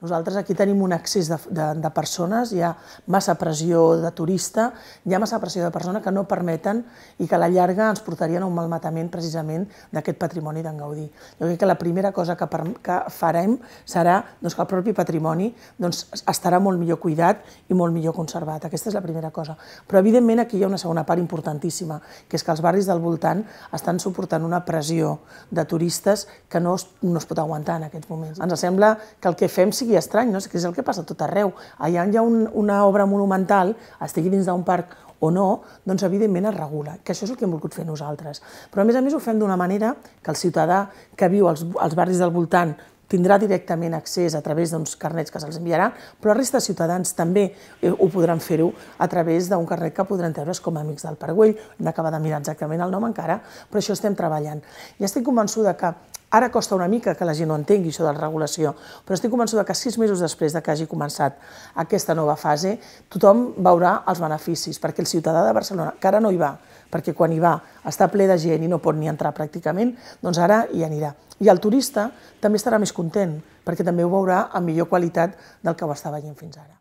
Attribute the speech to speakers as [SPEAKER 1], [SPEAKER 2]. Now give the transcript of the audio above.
[SPEAKER 1] Nosaltres aquí tenim un excés de, de, de persones, hi ha massa pressió de turista, hi ha massa pressió de persona que no permeten i que a la llarga ens portarien a un malmatament precisament d'aquest patrimoni d'en Gaudí. Jo crec que la primera cosa que, per, que farem serà doncs, que el propi patrimoni doncs, estarà molt millor cuidat i molt millor conservat. Aquesta és la primera cosa. Però evidentment aquí hi ha una segona part importantíssima, que és que els barris del voltant estan suportant una pressió de turistes que no es, no es pot aguantar en aquests moments. Ens sembla que el que fem sigui sigui estrany, no? que és el que passa tot arreu. Allà on hi ha un, una obra monumental, estigui dins d'un parc o no, doncs evidentment es regula, que això és el que hem volgut fer nosaltres. Però a més a més ho fem d'una manera que el ciutadà que viu als, als barris del voltant tindrà directament accés a través d'uns carnets que se'ls enviarà, però la resta de ciutadans també eh, ho podran fer-ho a través d'un carnet que podran treure's com a amics del Parguell, hem d'acabar de mirar exactament el nom encara, però això estem treballant. I estic convençuda que Ara costa una mica que la gent no entengui, això de la regulació, però estic convençuda que sis mesos després de que hagi començat aquesta nova fase, tothom veurà els beneficis, perquè el ciutadà de Barcelona, que ara no hi va, perquè quan hi va està ple de gent i no pot ni entrar pràcticament, doncs ara hi anirà. I el turista també estarà més content, perquè també ho veurà amb millor qualitat del que ho està veient fins ara.